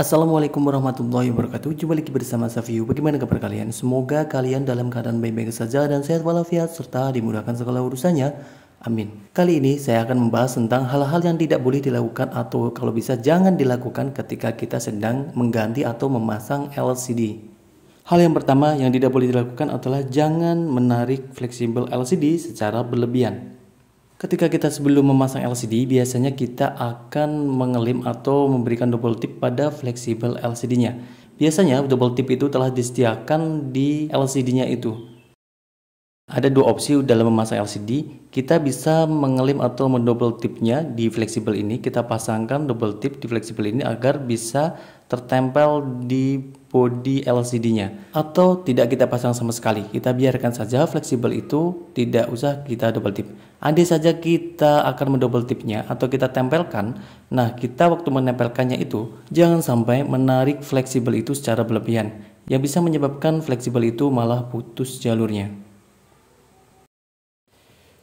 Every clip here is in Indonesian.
Assalamualaikum warahmatullahi wabarakatuh Jumpa lagi bersama Safiyu Bagaimana kabar kalian? Semoga kalian dalam keadaan baik-baik saja dan sehat walafiat Serta dimudahkan segala urusannya Amin Kali ini saya akan membahas tentang hal-hal yang tidak boleh dilakukan Atau kalau bisa jangan dilakukan ketika kita sedang mengganti atau memasang LCD Hal yang pertama yang tidak boleh dilakukan adalah jangan menarik fleksibel LCD secara berlebihan Ketika kita sebelum memasang LCD, biasanya kita akan mengelim atau memberikan double tip pada fleksibel LCD-nya. Biasanya double tip itu telah disediakan di LCD-nya itu. Ada dua opsi dalam memasang LCD, kita bisa mengelim atau mendouble tipnya di fleksibel ini. Kita pasangkan double tip di fleksibel ini agar bisa tertempel di body LCD-nya atau tidak kita pasang sama sekali. Kita biarkan saja fleksibel itu tidak usah kita double tip. Andai saja kita akan mendouble tipnya atau kita tempelkan, nah kita waktu menempelkannya itu jangan sampai menarik fleksibel itu secara berlebihan yang bisa menyebabkan fleksibel itu malah putus jalurnya.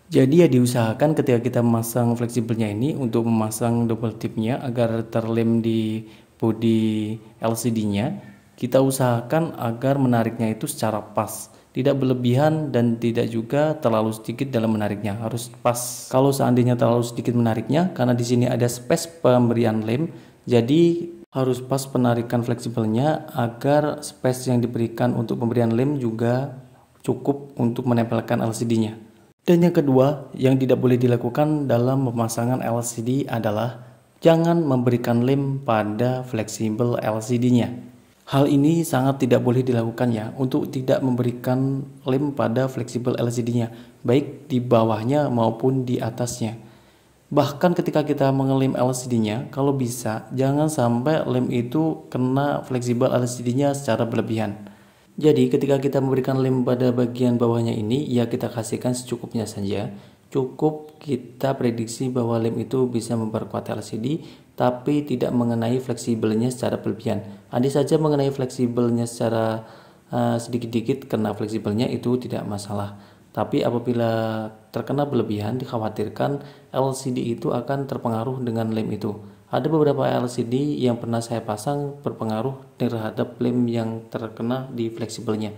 Jadi ya diusahakan ketika kita memasang fleksibelnya ini untuk memasang double tipnya agar terlem di bodi LCD-nya kita usahakan agar menariknya itu secara pas, tidak berlebihan dan tidak juga terlalu sedikit dalam menariknya, harus pas. Kalau seandainya terlalu sedikit menariknya, karena di sini ada space pemberian lem, jadi harus pas penarikan fleksibelnya agar space yang diberikan untuk pemberian lem juga cukup untuk menempelkan LCD-nya. Dan yang kedua, yang tidak boleh dilakukan dalam pemasangan LCD adalah jangan memberikan lem pada fleksibel LCD-nya. Hal ini sangat tidak boleh dilakukan ya untuk tidak memberikan lem pada fleksibel LCD-nya, baik di bawahnya maupun di atasnya. Bahkan ketika kita mengelim LCD-nya, kalau bisa jangan sampai lem itu kena fleksibel LCD-nya secara berlebihan. Jadi ketika kita memberikan lem pada bagian bawahnya ini, ya kita kasihkan secukupnya saja cukup kita prediksi bahwa lem itu bisa memperkuat LCD tapi tidak mengenai fleksibelnya secara berlebihan. Andai saja mengenai fleksibelnya secara eh, sedikit-sedikit uh, -dikit kena fleksibelnya itu tidak masalah. Tapi apabila terkena berlebihan dikhawatirkan LCD itu akan terpengaruh dengan lem itu. Ada beberapa LCD yang pernah saya pasang berpengaruh terhadap lem yang terkena di fleksibelnya.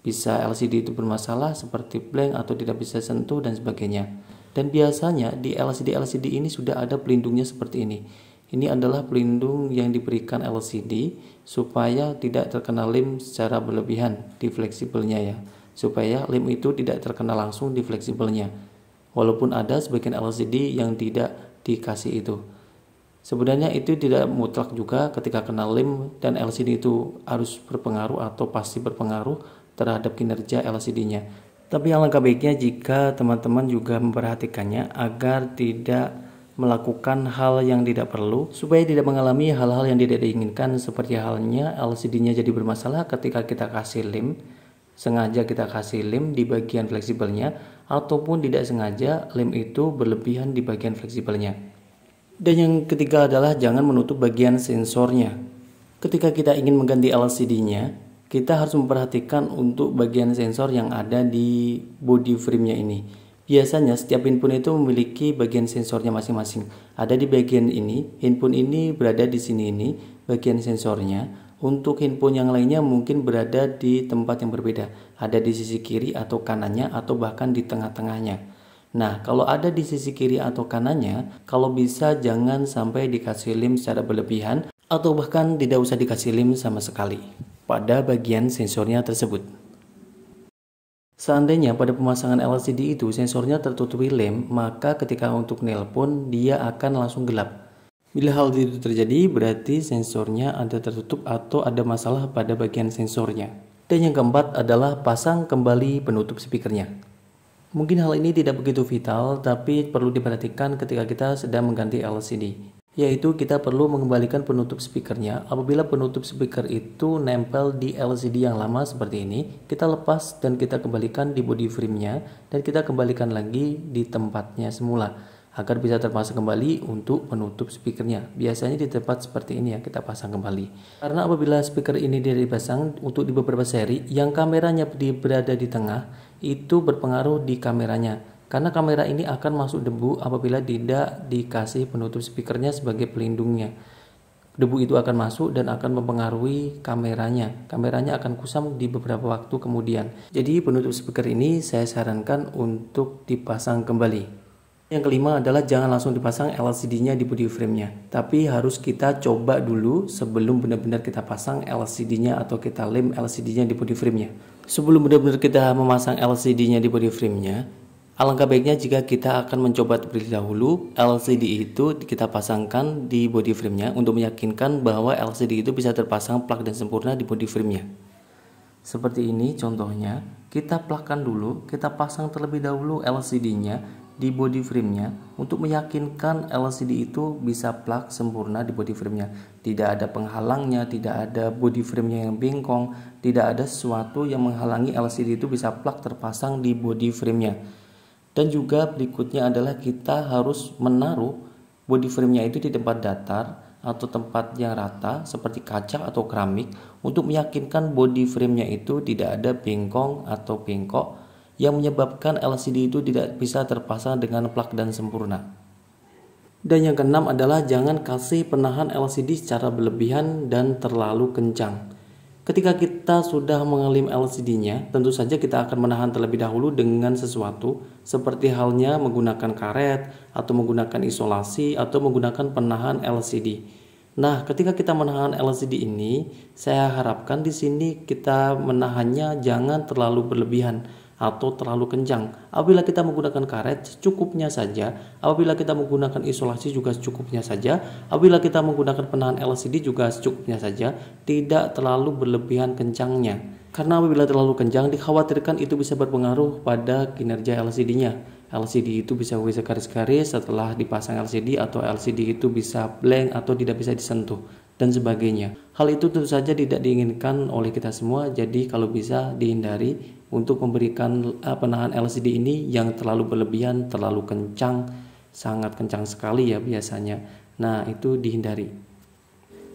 Bisa LCD itu bermasalah seperti blank atau tidak bisa sentuh dan sebagainya. Dan biasanya di LCD-LCD ini sudah ada pelindungnya seperti ini. Ini adalah pelindung yang diberikan LCD supaya tidak terkena lem secara berlebihan di fleksibelnya ya. Supaya lem itu tidak terkena langsung di fleksibelnya. Walaupun ada sebagian LCD yang tidak dikasih itu. Sebenarnya itu tidak mutlak juga ketika kena lem dan LCD itu harus berpengaruh atau pasti berpengaruh terhadap kinerja LCD-nya. Tapi yang alangkah baiknya jika teman-teman juga memperhatikannya agar tidak melakukan hal yang tidak perlu supaya tidak mengalami hal-hal yang tidak diinginkan seperti halnya LCD-nya jadi bermasalah ketika kita kasih lem sengaja kita kasih lem di bagian fleksibelnya ataupun tidak sengaja lem itu berlebihan di bagian fleksibelnya. Dan yang ketiga adalah jangan menutup bagian sensornya. Ketika kita ingin mengganti LCD-nya, kita harus memperhatikan untuk bagian sensor yang ada di body frame-nya ini. Biasanya setiap handphone itu memiliki bagian sensornya masing-masing. Ada di bagian ini, handphone ini berada di sini ini, bagian sensornya. Untuk handphone yang lainnya mungkin berada di tempat yang berbeda. Ada di sisi kiri atau kanannya atau bahkan di tengah-tengahnya. Nah, kalau ada di sisi kiri atau kanannya, kalau bisa jangan sampai dikasih lem secara berlebihan atau bahkan tidak usah dikasih lem sama sekali pada bagian sensornya tersebut. Seandainya pada pemasangan LCD itu sensornya tertutupi lem, maka ketika untuk nelpon dia akan langsung gelap. Bila hal itu terjadi, berarti sensornya ada tertutup atau ada masalah pada bagian sensornya. Dan yang keempat adalah pasang kembali penutup speakernya. Mungkin hal ini tidak begitu vital, tapi perlu diperhatikan ketika kita sedang mengganti LCD yaitu kita perlu mengembalikan penutup speakernya. Apabila penutup speaker itu nempel di LCD yang lama seperti ini, kita lepas dan kita kembalikan di body frame-nya dan kita kembalikan lagi di tempatnya semula agar bisa terpasang kembali untuk penutup speakernya. Biasanya di tempat seperti ini ya kita pasang kembali. Karena apabila speaker ini tidak dipasang untuk di beberapa seri yang kameranya berada di tengah itu berpengaruh di kameranya karena kamera ini akan masuk debu apabila tidak dikasih penutup speakernya sebagai pelindungnya. Debu itu akan masuk dan akan mempengaruhi kameranya. Kameranya akan kusam di beberapa waktu kemudian. Jadi penutup speaker ini saya sarankan untuk dipasang kembali. Yang kelima adalah jangan langsung dipasang LCD-nya di body frame-nya, tapi harus kita coba dulu sebelum benar-benar kita pasang LCD-nya atau kita lem LCD-nya di body frame-nya. Sebelum benar-benar kita memasang LCD-nya di body frame-nya, Alangkah baiknya jika kita akan mencoba terlebih dahulu LCD itu kita pasangkan di body frame-nya untuk meyakinkan bahwa LCD itu bisa terpasang plak dan sempurna di body frame-nya. Seperti ini contohnya, kita plakkan dulu, kita pasang terlebih dahulu LCD-nya di body frame-nya untuk meyakinkan LCD itu bisa plak sempurna di body frame-nya. Tidak ada penghalangnya, tidak ada body frame-nya yang bengkong, tidak ada sesuatu yang menghalangi LCD itu bisa plak terpasang di body frame-nya dan juga berikutnya adalah kita harus menaruh body frame-nya itu di tempat datar atau tempat yang rata seperti kaca atau keramik untuk meyakinkan body frame-nya itu tidak ada bengkong atau bengkok yang menyebabkan LCD itu tidak bisa terpasang dengan plak dan sempurna. Dan yang keenam adalah jangan kasih penahan LCD secara berlebihan dan terlalu kencang. Ketika kita sudah mengelim LCD-nya, tentu saja kita akan menahan terlebih dahulu dengan sesuatu seperti halnya menggunakan karet atau menggunakan isolasi atau menggunakan penahan LCD. Nah, ketika kita menahan LCD ini, saya harapkan di sini kita menahannya jangan terlalu berlebihan atau terlalu kencang. Apabila kita menggunakan karet, secukupnya saja. Apabila kita menggunakan isolasi juga secukupnya saja. Apabila kita menggunakan penahan LCD juga secukupnya saja. Tidak terlalu berlebihan kencangnya. Karena apabila terlalu kencang, dikhawatirkan itu bisa berpengaruh pada kinerja LCD-nya. LCD itu bisa bisa garis-garis setelah dipasang LCD atau LCD itu bisa blank atau tidak bisa disentuh dan sebagainya. Hal itu tentu saja tidak diinginkan oleh kita semua, jadi kalau bisa dihindari untuk memberikan eh, penahan LCD ini yang terlalu berlebihan, terlalu kencang, sangat kencang sekali ya biasanya. Nah, itu dihindari.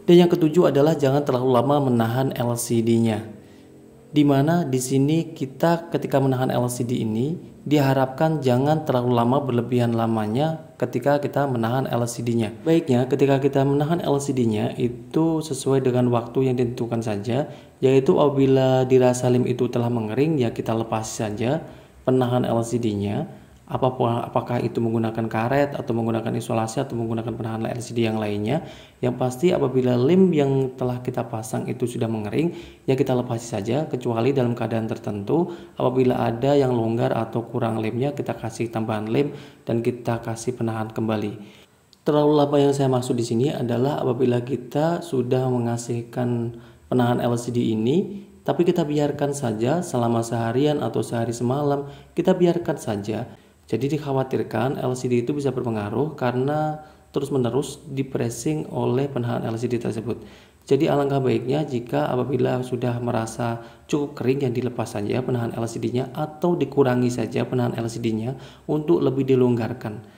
Dan yang ketujuh adalah jangan terlalu lama menahan LCD-nya. Di mana di sini kita ketika menahan LCD ini diharapkan jangan terlalu lama berlebihan lamanya ketika kita menahan LCD-nya. Baiknya ketika kita menahan LCD-nya itu sesuai dengan waktu yang ditentukan saja, yaitu apabila dirasa lem itu telah mengering ya kita lepas saja penahan LCD-nya apakah itu menggunakan karet atau menggunakan isolasi atau menggunakan penahan LCD yang lainnya yang pasti apabila lem yang telah kita pasang itu sudah mengering ya kita lepasi saja kecuali dalam keadaan tertentu apabila ada yang longgar atau kurang lemnya kita kasih tambahan lem dan kita kasih penahan kembali terlalu lama yang saya maksud di sini adalah apabila kita sudah mengasihkan penahan LCD ini tapi kita biarkan saja selama seharian atau sehari semalam kita biarkan saja jadi dikhawatirkan LCD itu bisa berpengaruh karena terus-menerus dipressing oleh penahan LCD tersebut. Jadi alangkah baiknya jika apabila sudah merasa cukup kering yang dilepas saja penahan LCD-nya atau dikurangi saja penahan LCD-nya untuk lebih dilonggarkan.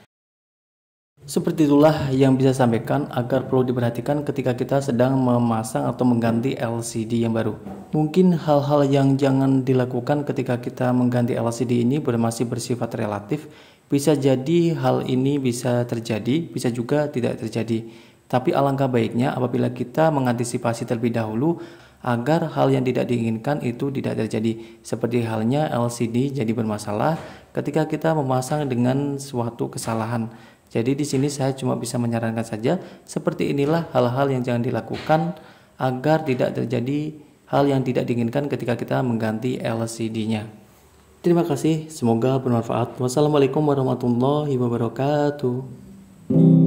Seperti itulah yang bisa sampaikan agar perlu diperhatikan ketika kita sedang memasang atau mengganti LCD yang baru. Mungkin hal-hal yang jangan dilakukan ketika kita mengganti LCD ini masih bersifat relatif. Bisa jadi hal ini bisa terjadi, bisa juga tidak terjadi. Tapi alangkah baiknya apabila kita mengantisipasi terlebih dahulu agar hal yang tidak diinginkan itu tidak terjadi. Seperti halnya LCD jadi bermasalah ketika kita memasang dengan suatu kesalahan jadi di sini saya cuma bisa menyarankan saja seperti inilah hal-hal yang jangan dilakukan agar tidak terjadi hal yang tidak diinginkan ketika kita mengganti LCD-nya. Terima kasih, semoga bermanfaat. Wassalamualaikum warahmatullahi wabarakatuh.